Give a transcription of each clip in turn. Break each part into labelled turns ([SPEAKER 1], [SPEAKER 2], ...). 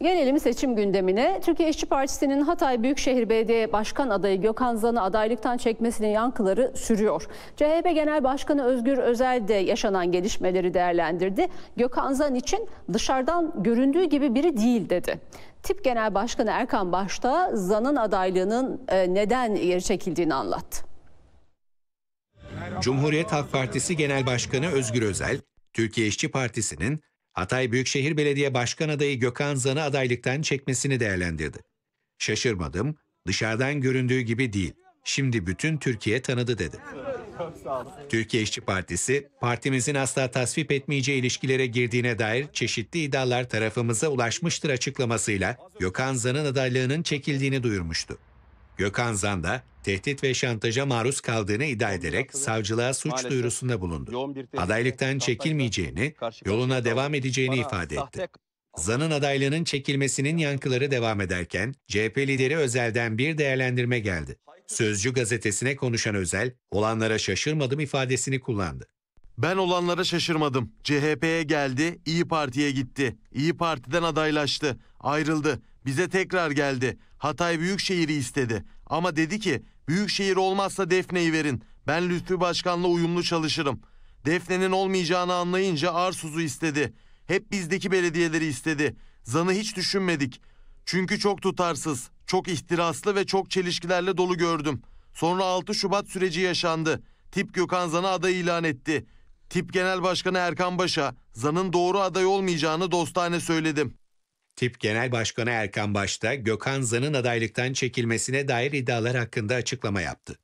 [SPEAKER 1] Gelelim seçim gündemine. Türkiye İşçi Partisi'nin Hatay Büyükşehir Belediye Başkan adayı Gökhan Zan'ı adaylıktan çekmesinin yankıları sürüyor. CHP Genel Başkanı Özgür Özel de yaşanan gelişmeleri değerlendirdi. Gökhan Zan için dışarıdan göründüğü gibi biri değil dedi. Tip Genel Başkanı Erkan Başta Zan'ın adaylığının e, neden geri çekildiğini anlattı.
[SPEAKER 2] Cumhuriyet Halk Partisi Genel Başkanı Özgür Özel, Türkiye İşçi Partisi'nin Hatay Büyükşehir Belediye Başkan adayı Gökhan Zan'ı adaylıktan çekmesini değerlendirdi. Şaşırmadım, dışarıdan göründüğü gibi değil. Şimdi bütün Türkiye tanıdı dedi. Türkiye İşçi Partisi, partimizin asla tasvip etmeyeceği ilişkilere girdiğine dair çeşitli iddialar tarafımıza ulaşmıştır açıklamasıyla Gökhan Zan'ın adaylığının çekildiğini duyurmuştu. Gökhan Zan da tehdit ve şantaja maruz kaldığını iddia ederek savcılığa suç duyurusunda bulundu. Adaylıktan çekilmeyeceğini, yoluna devam edeceğini ifade etti. Zanın adaylığının çekilmesinin yankıları devam ederken CHP lideri Özel'den bir değerlendirme geldi. Sözcü gazetesine konuşan Özel, olanlara şaşırmadım ifadesini kullandı.
[SPEAKER 3] Ben olanlara şaşırmadım. CHP'ye geldi, İyi Parti'ye gitti. İyi Parti'den adaylaştı, ayrıldı. Bize tekrar geldi. Hatay Büyükşehir'i istedi. Ama dedi ki Büyükşehir olmazsa Defne'yi verin. Ben Lütfü Başkan'la uyumlu çalışırım. Defne'nin olmayacağını anlayınca Arsuz'u istedi. Hep bizdeki belediyeleri istedi. Zan'ı hiç düşünmedik. Çünkü çok tutarsız, çok ihtiraslı ve çok çelişkilerle dolu gördüm. Sonra 6 Şubat süreci yaşandı. Tip Gökhan Zan'ı aday ilan etti. Tip Genel Başkanı Erkan Baş'a Zan'ın doğru aday olmayacağını dostane söyledim. Tip
[SPEAKER 2] Genel Başkanı Erkan Başta, Gökhan Zan'ın adaylıktan çekilmesine dair iddialar hakkında açıklama yaptı.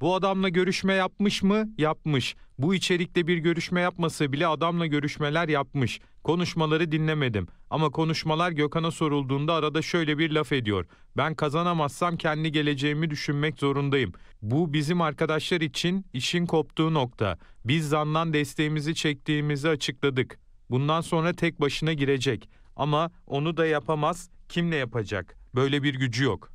[SPEAKER 4] Bu adamla görüşme yapmış mı? Yapmış. Bu içerikte bir görüşme yapması bile adamla görüşmeler yapmış. Konuşmaları dinlemedim. Ama konuşmalar Gökhan'a sorulduğunda arada şöyle bir laf ediyor. Ben kazanamazsam kendi geleceğimi düşünmek zorundayım. Bu bizim arkadaşlar için işin koptuğu nokta. Biz zandan desteğimizi çektiğimizi açıkladık. Bundan sonra tek başına girecek. Ama onu da yapamaz, kimle yapacak? Böyle bir gücü yok.